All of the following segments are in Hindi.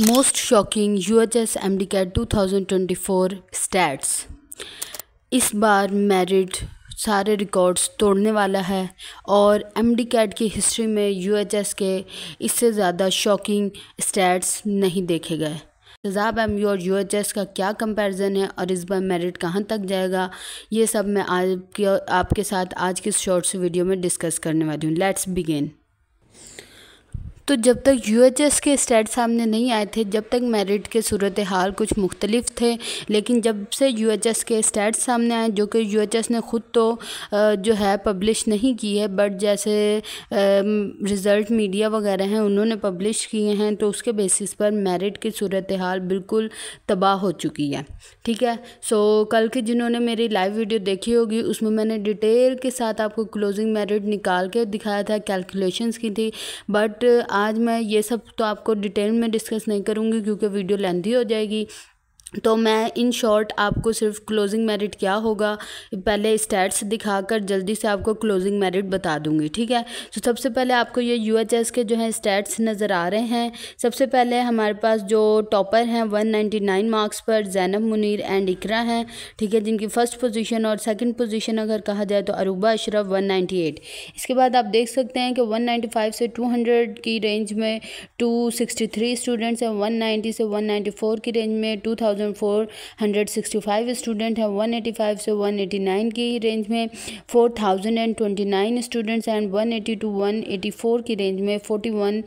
most shocking U H S M D CAT two thousand twenty four stats इस बार मेरिट सारे रिकॉर्ड्स तोड़ने वाला है और एम डी कैट की हिस्ट्री में यू एच एस के इससे ज़्यादा शॉकिंग स्टैट्स नहीं देखे गए तजाब एम यू और यू एच एस का क्या कंपेरिजन है और इस बार मेरिट कहाँ तक जाएगा ये सब मैं आपके आपके साथ आज के शॉर्ट्स वीडियो में डिस्कस करने वाली हूँ लेट्स बिगेन तो जब तक यूएचएस के स्टेट सामने नहीं आए थे जब तक मेरिट के सूरत हाल कुछ मुख्तलिफ थे लेकिन जब से यूएचएस के स्टेट सामने आए जो कि यूएचएस ने ख़ुद तो जो है पब्लिश नहीं की है बट जैसे रिज़ल्ट मीडिया वगैरह हैं उन्होंने पब्लिश किए हैं तो उसके बेसिस पर मेरिट की सूरत हाल बिल्कुल तबाह हो चुकी है ठीक है सो कल के जिन्होंने मेरी लाइव वीडियो देखी होगी उसमें मैंने डिटेल के साथ आपको क्लोजिंग मेरिट निकाल के दिखाया था कैलकुलेशंस की थी बट आज मैं ये सब तो आपको डिटेल में डिस्कस नहीं करूँगी क्योंकि वीडियो लेंथी हो जाएगी तो मैं इन शॉर्ट आपको सिर्फ क्लोजिंग मेरिट क्या होगा पहले स्टैट्स दिखाकर जल्दी से आपको क्लोजिंग मेरिट बता दूंगी ठीक है तो सबसे पहले आपको ये यूएचएस के जो हैं स्टैट्स नज़र आ रहे हैं सबसे पहले हमारे पास जो टॉपर हैं 199 मार्क्स पर जैनब मुनीर एंड इकरा हैं ठीक है जिनकी फ़र्स्ट पोजीशन और सेकेंड पोजीशन अगर कहा जाए तो अरूबा अशरफ वन इसके बाद आप देख सकते हैं कि वन से टू की रेंज में टू स्टूडेंट्स हैं वन से वन की रेंज में two thousand four hundred sixty five student हैं वन एटी फाइव से वन एटी नाइन की रेंज में four thousand and twenty nine students and one eighty two one eighty four की रेंज में forty one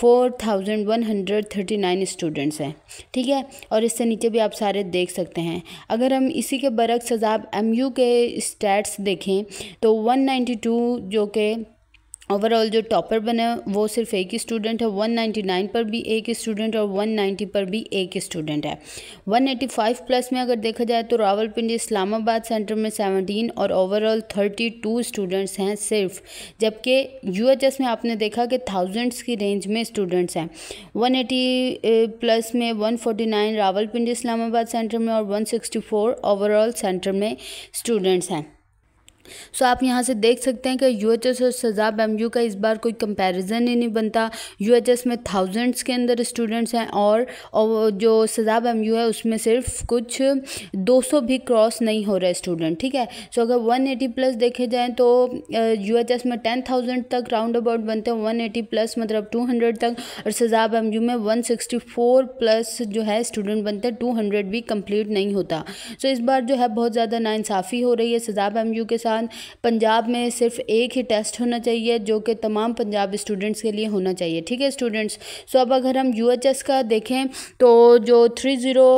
four thousand one hundred thirty nine students हैं ठीक है और इससे नीचे भी आप सारे देख सकते हैं अगर हम इसी के बरक्स आप एम यू के स्टैट्स देखें तो वन टू जो कि ओवरऑल जो टॉपर बने वो सिर्फ एक ही स्टूडेंट है 199 पर भी एक स्टूडेंट और 190 पर भी एक स्टूडेंट है 185 प्लस में अगर देखा जाए तो रावलपिंडी इस्लामाबाद सेंटर में 17 और ओवरऑल 32 स्टूडेंट्स हैं सिर्फ जबकि यूएचएस में आपने देखा कि थाउजेंड्स की रेंज में स्टूडेंट्स हैं 180 प्लस में 149 रावलपिंडी इस्लामाबाद सेंटर में और 164 ओवरऑल सेंटर में स्टूडेंट्स हैं सो so, आप यहाँ से देख सकते हैं कि यू एच एस और सजाब एम यू का इस बार कोई कंपैरिजन ही नहीं बनता यू एच एस में थाउजेंड्स के अंदर स्टूडेंट्स हैं और, और जो सजाब एम यू है उसमें सिर्फ कुछ 200 भी क्रॉस नहीं हो रहे स्टूडेंट ठीक है सो so, अगर 180 प्लस देखे जाएँ तो यू एच एस में 10,000 तक राउंड अबाउट बनते हैं वन प्लस मतलब टू तक और सजाब एम यू में वन प्लस जो है स्टूडेंट बनते हैं हंड्रेड भी कम्प्लीट नहीं होता सो so, इस बार जो है बहुत ज़्यादा नाानसाफ़ी हो रही है सजाब एम यू के साथ अनुदान पंजाब में सिर्फ एक ही टेस्ट होना चाहिए जो कि तमाम पंजाब स्टूडेंट्स के लिए होना चाहिए ठीक है स्टूडेंट्स सो अब अगर हम यू का देखें तो जो three zero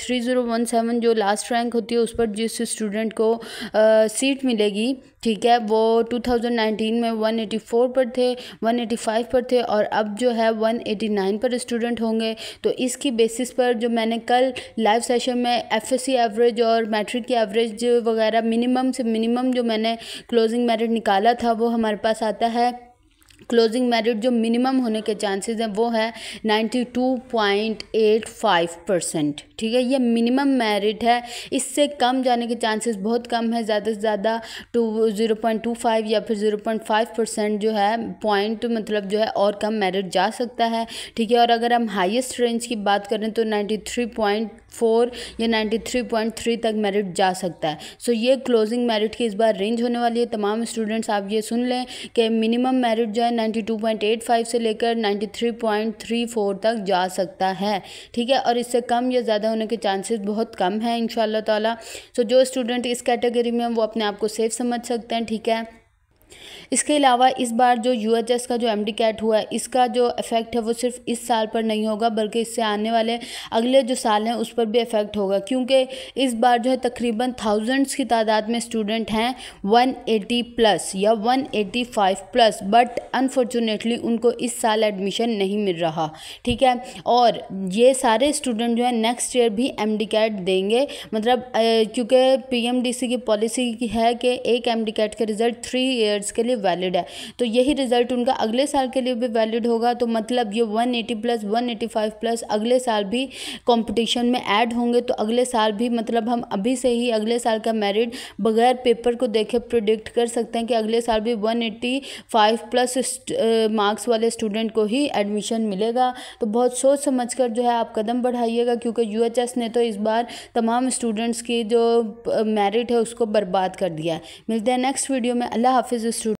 three zero one seven जो लास्ट रैंक होती है उस पर जिस स्टूडेंट को आ, सीट मिलेगी ठीक है वो 2019 में 184 पर थे 185 पर थे और अब जो है 189 पर स्टूडेंट होंगे तो इसकी बेसिस पर जो मैंने कल लाइव सेशन में एफएससी एवरेज और मैट्रिक की एवरेज वगैरह मिनिमम से मिनिमम मिनिमम जो मैंने क्लोजिंग मेरिट निकाला था वो हमारे पास आता है क्लोजिंग मेरिट जो मिनिमम होने के चांसेस हैं वो है ninety two point eight five percent ठीक है ये मिनिमम मेरिट है इससे कम जाने के चांसेस बहुत कम है ज़्यादा से ज़्यादा two zero point two five या फिर ज़ीरो पॉइंट फाइव परसेंट जो है पॉइंट मतलब जो है और कम मेरिट जा सकता है ठीक है और अगर हम हाइस्ट रेंज की बात करें तो नाइन्टी थ्री पॉइंट फोर या नाइन्टी थ्री पॉइंट थ्री तक मेरिट जा सकता है सो so, ये क्लोजिंग मेरिट की इस बार रेंज होने वाली है तमाम स्टूडेंट्स आप ये सुन लें कि मिनिमम मेरिट जो है 92.85 से लेकर 93.34 तक जा सकता है ठीक है और इससे कम या ज़्यादा होने के चांसेस बहुत कम हैं इन ताला सो जो स्टूडेंट इस कैटेगरी में वो अपने आप को सेफ समझ सकते हैं ठीक है इसके अलावा इस बार जो यू एच एस का जो एम डी कैट हुआ है इसका जो इफ़ेक्ट है वो सिर्फ इस साल पर नहीं होगा बल्कि इससे आने वाले अगले जो साल हैं उस पर भी इफ़ेक्ट होगा क्योंकि इस बार जो है तकरीबन थाउजेंड्स की तादाद में स्टूडेंट हैं वन एटी प्लस या one eighty five plus but unfortunately उनको इस साल एडमिशन नहीं मिल रहा ठीक है और ये सारे स्टूडेंट जो है नेक्स्ट ईयर भी एम डी कैट देंगे मतलब क्योंकि पी एम डी सी की पॉलिसी है कि एक एम डी कैट का रिज़ल्ट थ्री ईयर ईयर्स के लिए वैलिड है तो यही रिजल्ट उनका अगले साल के लिए भी वैलिड होगा तो मतलब ये 180 प्लस 185 प्लस अगले साल भी कंपटीशन में ऐड होंगे तो अगले साल भी मतलब हम अभी से ही अगले साल का मेरिट बगैर पेपर को देखे प्रोडिक्ट कर सकते हैं कि अगले साल भी 185 प्लस मार्क्स वाले स्टूडेंट को ही एडमिशन मिलेगा तो बहुत सोच समझ कर जो है आप कदम बढ़ाइएगा क्योंकि यू ने तो इस बार तमाम स्टूडेंट्स की जो मेरिट है उसको बर्बाद कर दिया है मिलते हैं नेक्स्ट वीडियो में अल्लाह हाफिज़ a student